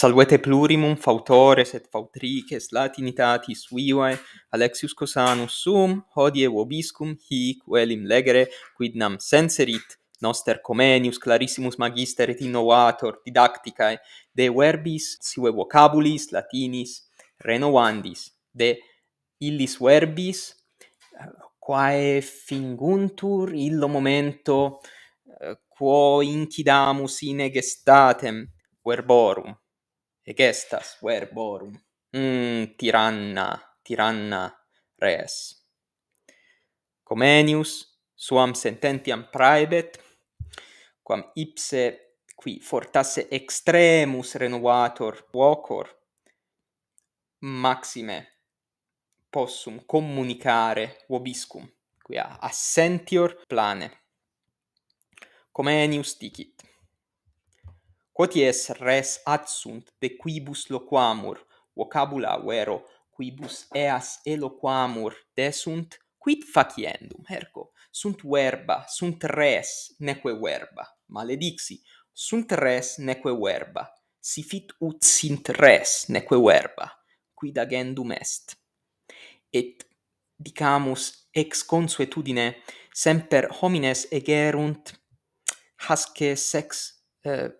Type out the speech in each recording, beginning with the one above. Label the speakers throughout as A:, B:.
A: Salvete plurimum, fautores et fautrices Latinitatis vivae, Alexius Cosanus sum, hodie vobiscum hic velim legere, quidnam senserit, noster comenius clarissimus magister et innovator didacticae de verbis, sive vocabulis Latinis renovandis, de illis verbis quae finguntur illo momento quo incidamus in egestatem verborum. Ec estas verborum. Mm, tiranna, tiranna res. Comenius suam sententiam praebet, quam ipse qui fortasse extremus renovator vocor maxime possum communicare vobiscum, quia assentior plane. Comenius dicit, quoties res ad sunt de quibus loquamur vocabula vero quibus eas eloquamur desunt, sunt quid faciendum ergo sunt verba sunt res neque verba maledixi sunt res neque verba si fit ut sint res neque verba quid agendum est et dicamus ex consuetudine semper homines egerunt hasque sex Eh,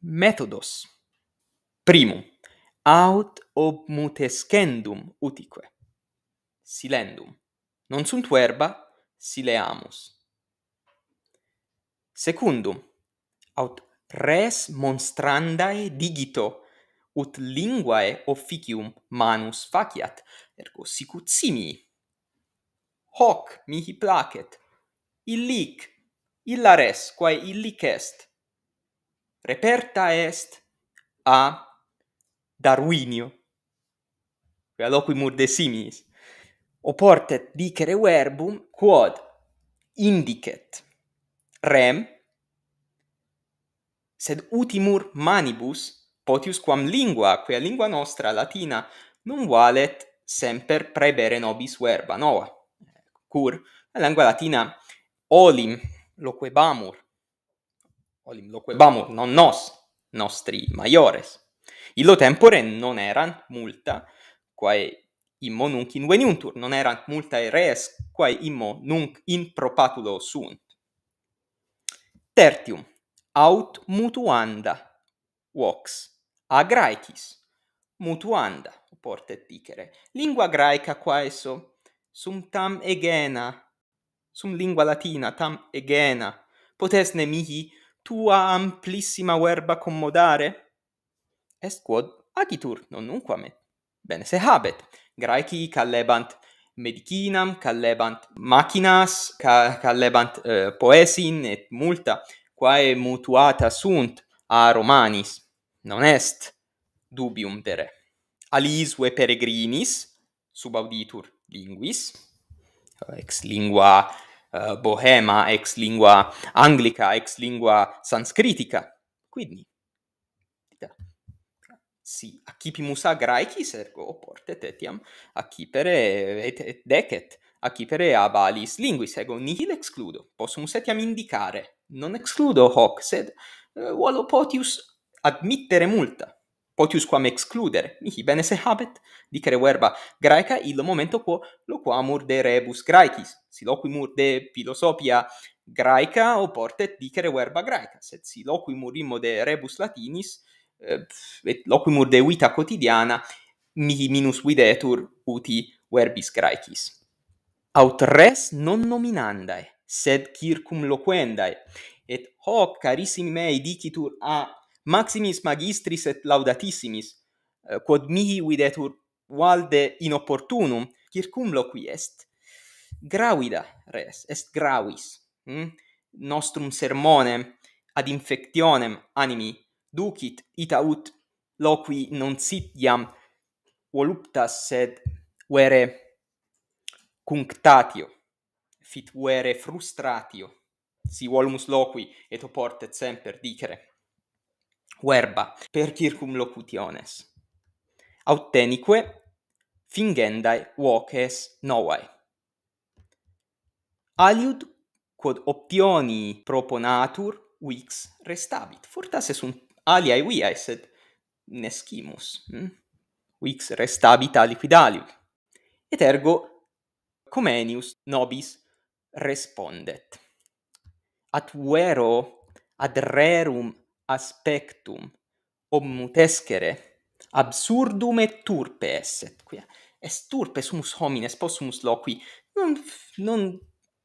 A: methodos primum aut obmutescendum utique silendum non sunt verba sileamus secundum aut res monstrandae digito ut linguae officium manus faciat ergo sicut simi hoc mihi placet illic illa res quae illic est. Reperta est a Darwinio. Quia loquimur de simis. Oportet dicere verbum quod indicet rem sed utimur manibus potius quam lingua, quia lingua nostra latina non valet semper praebere nobis verba nova. Cur la lingua latina olim loquebamur. Olim loquebamur, non nos, nostri maiores. Illo tempore non erant multa, quae immo nunc inveniuntur, non erant multa res, quae immo nunc in propatulo sunt. Tertium, aut mutuanda vox a graecis, mutuanda, portet dicere, lingua graeca quae so, sum tam egena, sum lingua latina tam egena potes ne mihi tua amplissima verba commodare est quod agitur non unquam bene se habet graeci callebant medicinam callebant machinas ca callebant eh, poesin et multa quae mutuata sunt a romanis non est dubium vere alisue peregrinis subauditur linguis Eh, ex lingua eh, bohema, ex lingua anglica, ex lingua sanscritica. Quindi, si, accipimus a graecis, ergo, portet etiam, accipere, et decet, accipere a balis linguis. Ego, nihil excludo. Possumus etiam indicare. Non excludo hoc, sed eh, volo potius admittere multa potius quam excludere mihi bene se habet dicere verba graeca illo momento quo loquamur de rebus graecis si loquimur de philosophia graeca o portet dicere verba graeca sed si loquimur immo de rebus latinis eh, et loquimur de vita quotidiana, mihi minus videtur uti verbis graecis aut res non nominandae sed circumloquendae et hoc carissimi mei dicitur a Maximis magistris et laudatissimis, eh, quod mihi videtur valde inopportunum, circum loqui est gravida res, est gravis. Hm? Nostrum sermonem ad infectionem animi ducit, ita ut loqui non sit iam voluptas, sed vere cunctatio, fit vere frustratio, si volumus loqui et oportet semper dicere verba per circumlocutiones. Aut fingendae voces novae. Aliud quod optioni proponatur vix restabit. Fortasse sunt aliae viae sed neschimus. Hm? Vix restabit aliquid aliud. Et ergo comenius nobis respondet. At vero ad rerum aspectum omutescere absurdum et turpe esset quia est turpe sumus homines possumus loqui non non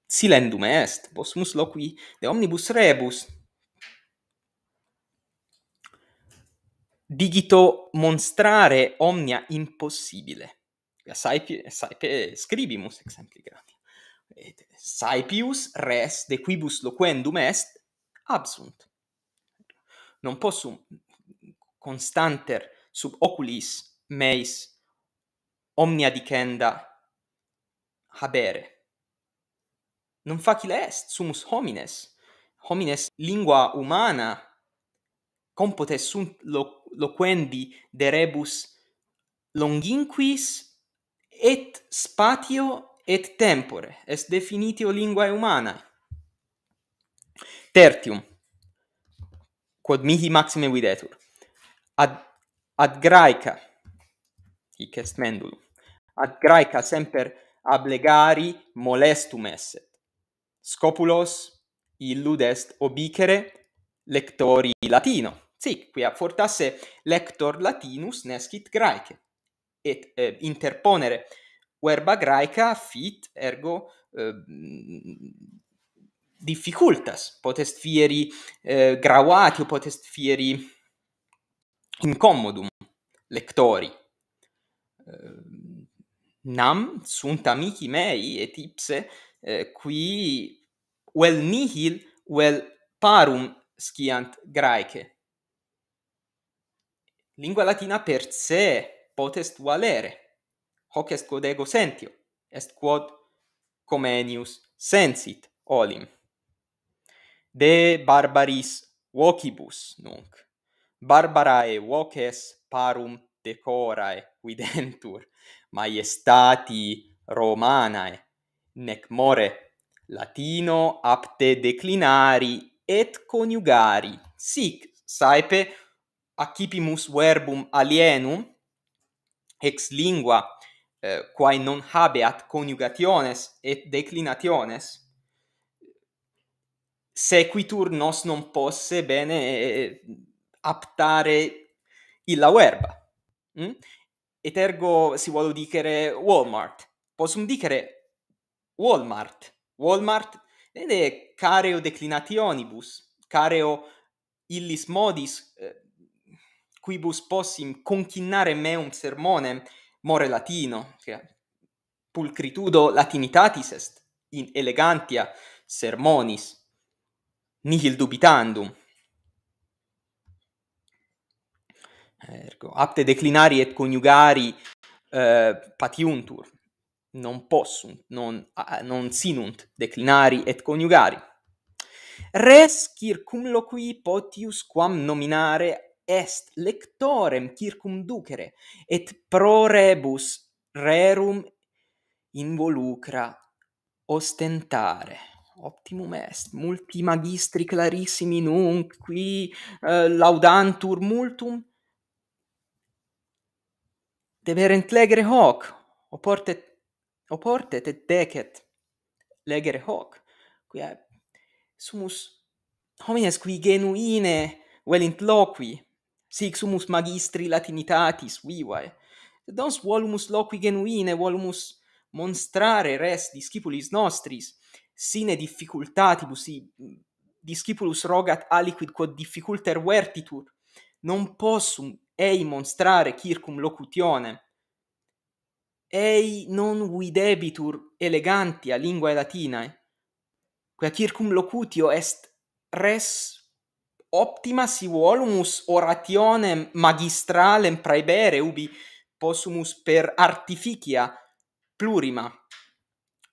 A: silendum est possumus loqui de omnibus rebus digito monstrare omnia impossibile qui saipi saipe scribimus exempli grafi et saipius res de quibus loquendum est absunt Non possum constanter sub oculis meis omnia dicenda habere. Non facile est sumus homines. Homines lingua humana compotes loquendi de rebus longinquis et spatio et tempore. Est definitio linguae humana. Tertium quod mihi maxime videtur. Ad, ad graeca, hic est mendulum, ad graeca semper ablegari molestum esset. Scopulos illud est obicere lectori latino. Sic, quia fortasse lector latinus nescit graece, et eh, interponere verba graeca fit ergo eh, difficultas potest fieri eh, gravati o potest fieri incommodum lectori eh, nam sunt amici mei et ipse eh, qui vel nihil vel parum sciant graece lingua latina per se potest valere hoc est quod ego sentio est quod comenius sensit olim de barbaris vocibus nunc barbarae voces parum decorae videntur maiestati romanae nec more latino apte declinari et coniugari sic saepe accipimus verbum alienum ex lingua eh, quae non habeat coniugationes et declinationes sequitur nos non posse bene eh, aptare illa verba. Mm? Et ergo si volo dicere Walmart. Possum dicere Walmart. Walmart ed è careo declinationibus, careo illis modis eh, quibus possim concinnare meum sermonem more latino, che pulcritudo latinitatis est in elegantia sermonis nihil dubitandum. Ergo, apte declinari et coniugari uh, patiuntur, non possunt, non, uh, non sinunt declinari et coniugari. Res circumloqui potius quam nominare est lectorem circumducere, et pro rebus rerum involucra ostentare optimum est multi magistri clarissimi nunc qui eh, laudantur multum deverent legere hoc oporte oporte et decet legere hoc qui sumus homines qui genuine velint loqui sic sumus magistri latinitatis vivae dons volumus loqui genuine volumus monstrare res discipulis nostris sine difficultatibus i discipulus rogat aliquid quod difficulter vertitur non possum ei monstrare circum locutione ei non videbitur eleganti a linguae latinae quia circum locutio est res optima si volumus orationem magistralem praebere ubi possumus per artificia plurima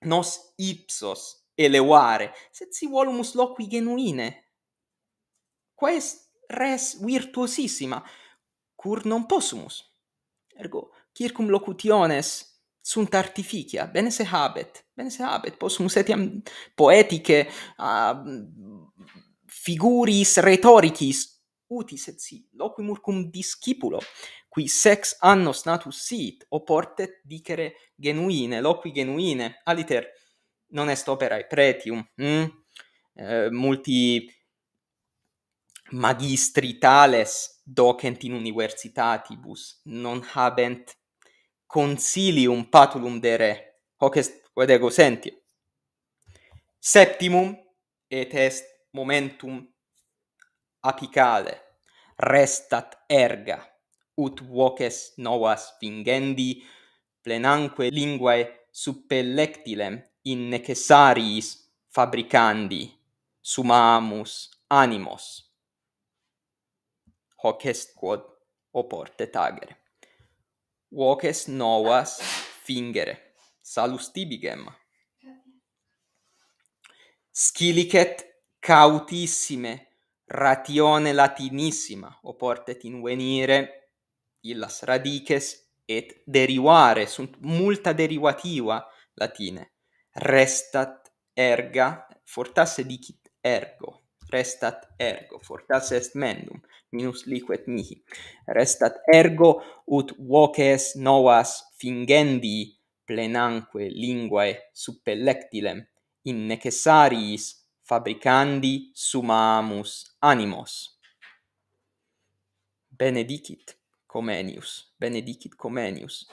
A: nos ipsos elevare sed si volumus loqui genuine quaes res virtuosissima cur non possumus ergo circum locutiones sunt artificia bene se habet bene se habet possumus etiam poetiche uh, figuris rhetoricis utis et si loquimur cum discipulo qui sex annos natus sit oportet dicere genuine loqui genuine aliter non est operae pretium hm? eh, multi magistri tales docent in universitatibus non habent consilium patulum de re hoc est quod ego senti septimum et est momentum apicale restat erga ut voces novas fingendi, plenanque linguae suppellectilem in necessariis fabricandi, sumamus animos. Hoc est quod oporte tagere. Voces novas fingere. Salus tibi, Gemma. Scilicet cautissime ratione latinissima oportet in venire illas radices et derivare sunt multa derivativa latine restat erga fortasse dicit ergo restat ergo fortasse est mendum minus liquet mihi restat ergo ut voces novas fingendi plenanque linguae suppellectilem in necessaris fabricandi sumamus animos benedicit Comenius Benedicit Comenius